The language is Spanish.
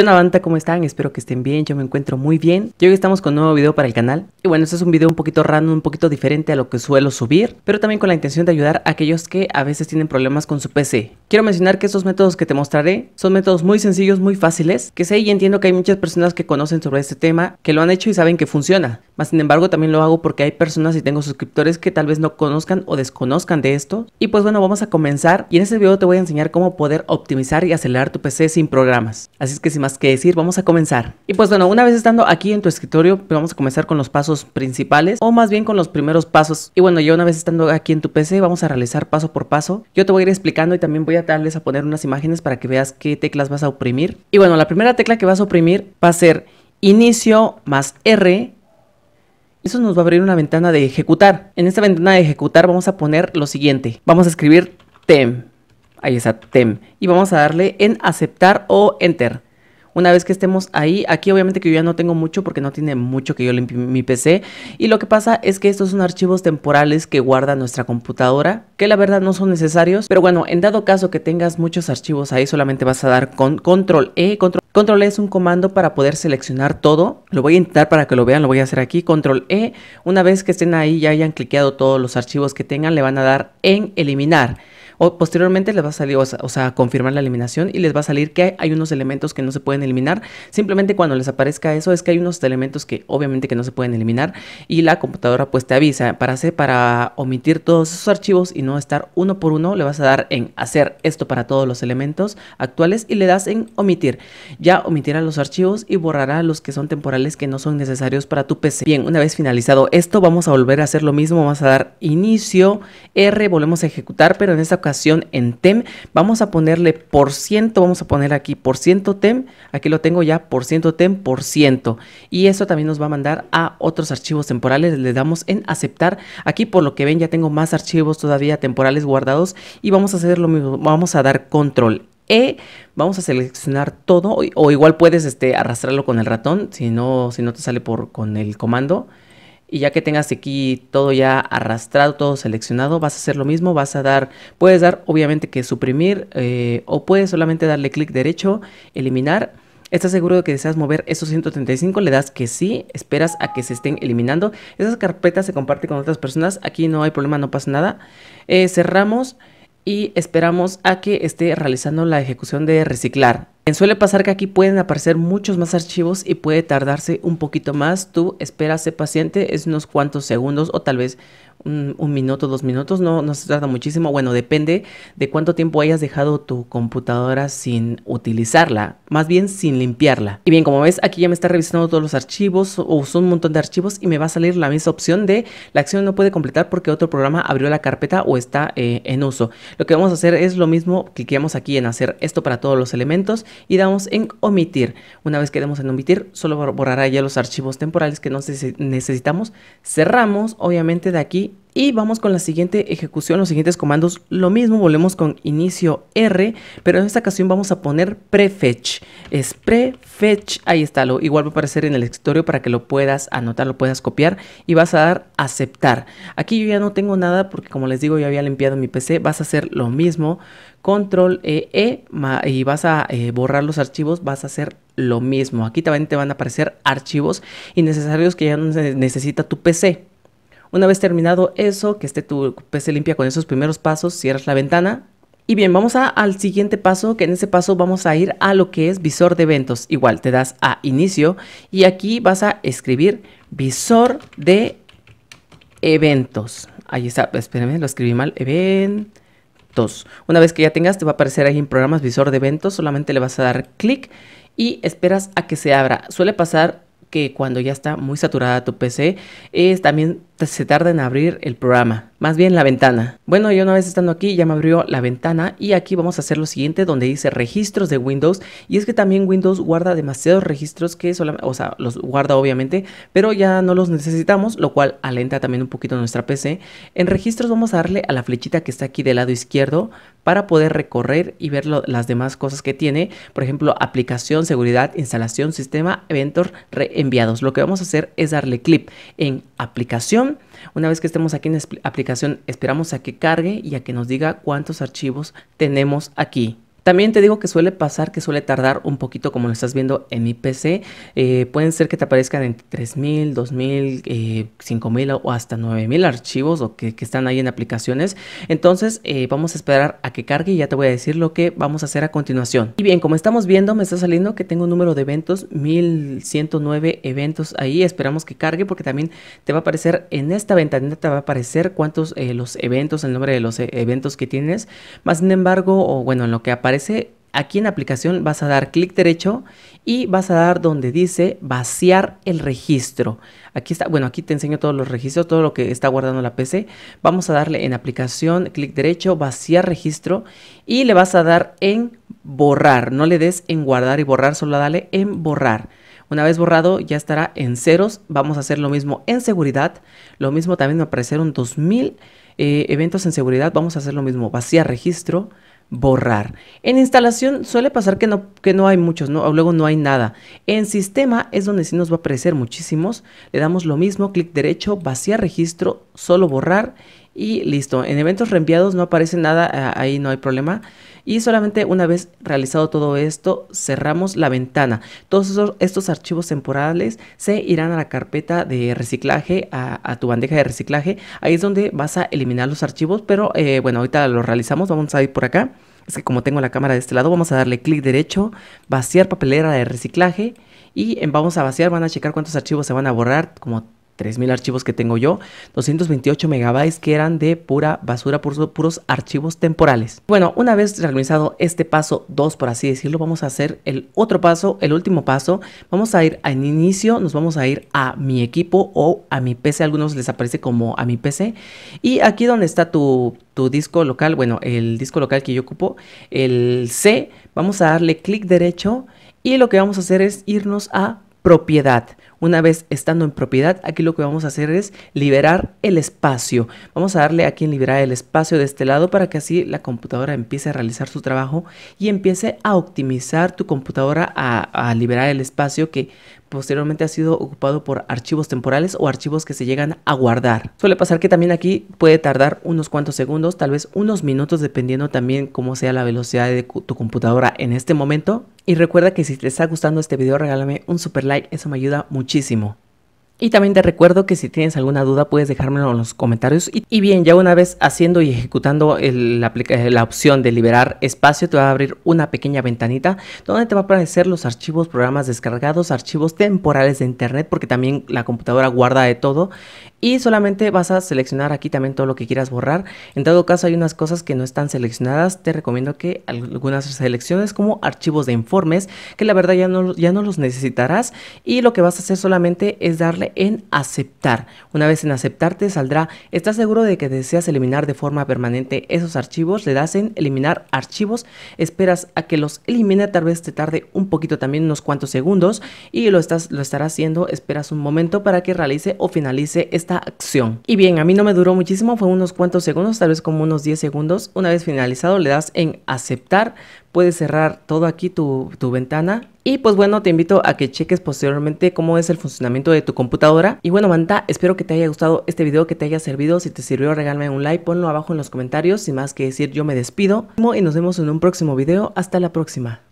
Yo Navanta, banda? ¿Cómo están? Espero que estén bien, yo me encuentro muy bien. Y hoy estamos con un nuevo video para el canal. Y bueno, este es un video un poquito random, un poquito diferente a lo que suelo subir, pero también con la intención de ayudar a aquellos que a veces tienen problemas con su PC. Quiero mencionar que estos métodos que te mostraré son métodos muy sencillos, muy fáciles, que sé y entiendo que hay muchas personas que conocen sobre este tema, que lo han hecho y saben que funciona. Más sin embargo, también lo hago porque hay personas y tengo suscriptores que tal vez no conozcan o desconozcan de esto. Y pues bueno, vamos a comenzar. Y en este video te voy a enseñar cómo poder optimizar y acelerar tu PC sin programas. Así es que si más que decir, vamos a comenzar. Y pues bueno, una vez estando aquí en tu escritorio, vamos a comenzar con los pasos principales o más bien con los primeros pasos. Y bueno, yo una vez estando aquí en tu PC, vamos a realizar paso por paso. Yo te voy a ir explicando y también voy a darles a poner unas imágenes para que veas qué teclas vas a oprimir. Y bueno, la primera tecla que vas a oprimir va a ser inicio más R eso nos va a abrir una ventana de ejecutar. En esta ventana de ejecutar vamos a poner lo siguiente. Vamos a escribir tem. Ahí está tem. Y vamos a darle en aceptar o enter una vez que estemos ahí, aquí obviamente que yo ya no tengo mucho porque no tiene mucho que yo limpie mi PC. Y lo que pasa es que estos son archivos temporales que guarda nuestra computadora, que la verdad no son necesarios. Pero bueno, en dado caso que tengas muchos archivos ahí, solamente vas a dar con control E, control E es un comando para poder seleccionar todo. Lo voy a intentar para que lo vean, lo voy a hacer aquí. Control E, una vez que estén ahí ya hayan cliqueado todos los archivos que tengan, le van a dar en eliminar. O posteriormente les va a salir, o sea, confirmar la eliminación y les va a salir que hay unos elementos que no se pueden eliminar. Simplemente cuando les aparezca eso es que hay unos elementos que obviamente que no se pueden eliminar y la computadora pues te avisa para hacer, para omitir todos esos archivos y no estar uno por uno, le vas a dar en hacer esto para todos los elementos actuales y le das en omitir. Ya omitirá los archivos y borrará los que son temporales que no son necesarios para tu PC. Bien, una vez finalizado esto, vamos a volver a hacer lo mismo, vamos a dar inicio, R, volvemos a ejecutar, pero en esta ocasión en TEM. Vamos a ponerle por ciento, vamos a poner aquí por ciento TEM, aquí lo tengo ya, por ciento TEM, por ciento. Y eso también nos va a mandar a otros archivos temporales, le damos en aceptar. Aquí por lo que ven ya tengo más archivos todavía temporales guardados y vamos a hacer lo mismo, vamos a dar control e vamos a seleccionar todo o, igual puedes este, arrastrarlo con el ratón si no, si no te sale por, con el comando y ya que tengas aquí todo ya arrastrado, todo seleccionado, vas a hacer lo mismo, vas a dar, puedes dar obviamente que suprimir eh, o puedes solamente darle clic derecho, eliminar. ¿Estás seguro de que deseas mover esos 135? Le das que sí, esperas a que se estén eliminando. Esas carpetas se comparten con otras personas, aquí no hay problema, no pasa nada. Eh, cerramos y esperamos a que esté realizando la ejecución de reciclar. Eh, suele pasar que aquí pueden aparecer muchos más archivos y puede tardarse un poquito más. Tú esperas paciente, es unos cuantos segundos o tal vez un, minuto, dos minutos, no, no se tarda muchísimo. Bueno, depende de cuánto tiempo hayas dejado tu computadora sin utilizarla, más bien sin limpiarla. Y bien, como ves, aquí ya me está revisando todos los archivos o un montón de archivos y me va a salir la misma opción de la acción no puede completar porque otro programa abrió la carpeta o está eh, en uso. Lo que vamos a hacer es lo mismo, cliqueamos aquí en hacer esto para todos los elementos y damos en omitir. Una vez que demos en omitir, solo borrará ya los archivos temporales que no necesitamos. Cerramos, obviamente, de aquí y vamos con la siguiente ejecución, los siguientes comandos. Lo mismo, volvemos con inicio R, pero en esta ocasión vamos a poner prefetch. Es prefetch, ahí está, lo, igual va a aparecer en el escritorio para que lo puedas anotar, lo puedas copiar y vas a dar aceptar. Aquí yo ya no tengo nada porque como les digo, yo había limpiado mi PC. Vas a hacer lo mismo, control E, e y vas a eh, borrar los archivos, vas a hacer lo mismo. Aquí también te van a aparecer archivos innecesarios que ya no necesita tu PC. Una vez terminado eso, que esté tu PC limpia con esos primeros pasos, cierras la ventana. Y bien, vamos a, al siguiente paso, que en ese paso vamos a ir a lo que es visor de eventos. Igual te das a inicio y aquí vas a escribir visor de eventos. Ahí está, espérame, lo escribí mal. Eventos. Una vez que ya tengas, te va a aparecer ahí en programas visor de eventos. Solamente le vas a dar clic y esperas a que se abra. Suele pasar que cuando ya está muy saturada tu PC, es, también se tarda en abrir el programa, más bien la ventana. Bueno, yo una vez estando aquí ya me abrió la ventana y aquí vamos a hacer lo siguiente donde dice registros de Windows y es que también Windows guarda demasiados registros que solamente, o sea, los guarda obviamente, pero ya no los necesitamos, lo cual alenta también un poquito nuestra PC. En registros vamos a darle a la flechita que está aquí del lado izquierdo para poder recorrer y ver las demás cosas que tiene, por ejemplo, aplicación, seguridad, instalación, sistema, eventos reenviados. Lo que vamos a hacer es darle clic en aplicación una vez que estemos aquí en aplicación, esperamos a que cargue y a que nos diga cuántos archivos tenemos aquí. También te digo que suele pasar que suele tardar un poquito como lo estás viendo en mi PC. Eh, pueden ser que te aparezcan entre 3000, 2000, 5000 o hasta 9000 archivos o que, están ahí en aplicaciones. Entonces eh, vamos a esperar a que cargue y ya te voy a decir lo que vamos a hacer a continuación. Y bien, como estamos viendo, me está saliendo que tengo un número de eventos, 1109 eventos ahí. Esperamos que cargue porque también te va a aparecer en esta ventanita, te va a aparecer cuántos eh, los eventos, el nombre de los eventos que tienes. Más sin embargo, o bueno, en lo que aparece aquí en aplicación vas a dar clic derecho y vas a dar donde dice vaciar el registro. Aquí está, bueno, aquí te enseño todos los registros, todo lo que está guardando la PC. Vamos a darle en aplicación, clic derecho, vaciar registro y le vas a dar en borrar. No le des en guardar y borrar, solo dale en borrar. Una vez borrado ya estará en ceros. Vamos a hacer lo mismo en seguridad. Lo mismo también me aparecieron 2000 eh, eventos en seguridad. Vamos a hacer lo mismo, vaciar registro borrar. En instalación suele pasar que no, que no hay muchos, luego no hay nada. En sistema es donde sí nos va a aparecer muchísimos. Le damos lo mismo, clic derecho, vaciar registro, solo borrar y listo. En eventos reenviados no aparece nada, ah, ahí no hay problema. Y solamente una vez realizado todo esto, cerramos la ventana. Todos estos archivos temporales se irán a la carpeta de reciclaje, a, tu bandeja de reciclaje. Ahí es donde vas a eliminar los archivos, pero eh, bueno, ahorita lo realizamos. Vamos a ir por acá. Es que como tengo la cámara de este lado, vamos a darle clic derecho, vaciar papelera de reciclaje y em, vamos a vaciar, van a checar cuántos archivos se van a borrar, como 3.000 archivos que tengo yo, 228 megabytes que eran de pura basura, puros, archivos temporales. Bueno, una vez realizado este paso 2, por así decirlo, vamos a hacer el otro paso, el último paso. Vamos a ir al inicio, nos vamos a ir a mi equipo o a mi PC, a algunos les aparece como a mi PC. Y aquí donde está tu, tu disco local, bueno, el disco local que yo ocupo, el C, vamos a darle clic derecho y lo que vamos a hacer es irnos a propiedad. Una vez estando en propiedad, aquí lo que vamos a hacer es liberar el espacio. Vamos a darle aquí en liberar el espacio de este lado para que así la computadora empiece a realizar su trabajo y empiece a optimizar tu computadora a, a liberar el espacio que posteriormente ha sido ocupado por archivos temporales o archivos que se llegan a guardar. Suele pasar que también aquí puede tardar unos cuantos segundos, tal vez unos minutos, dependiendo también cómo sea la velocidad de tu computadora en este momento. Y recuerda que si te está gustando este video, regálame un super like, eso me ayuda muchísimo. Y también te recuerdo que si tienes alguna duda puedes dejármelo en los comentarios. Y, bien, ya una vez haciendo y ejecutando la, la, opción de liberar espacio, te va a abrir una pequeña ventanita donde te va a aparecer los archivos, programas descargados, archivos temporales de internet, porque también la computadora guarda de todo. Y solamente vas a seleccionar aquí también todo lo que quieras borrar. En todo caso hay unas cosas que no están seleccionadas. Te recomiendo que algunas selecciones como archivos de informes, que la verdad ya no, ya no los necesitarás. Y lo que vas a hacer solamente es darle en aceptar. Una vez en aceptar te saldrá, ¿estás seguro de que deseas eliminar de forma permanente esos archivos? Le das en eliminar archivos, esperas a que los elimine, tal vez te tarde un poquito también, unos cuantos segundos. Y lo, estás, lo estará haciendo, esperas un momento para que realice o finalice este acción. Y bien, a mí no me duró muchísimo, fue unos cuantos segundos, tal vez como unos 10 segundos. Una vez finalizado, le das en aceptar. Puedes cerrar todo aquí tu, tu ventana y pues bueno, te invito a que cheques posteriormente cómo es el funcionamiento de tu computadora. Y bueno, Manta, espero que te haya gustado este video, que te haya servido. Si te sirvió, regálame un like, ponlo abajo en los comentarios. Sin más que decir, yo me despido. Y nos vemos en un próximo video. Hasta la próxima.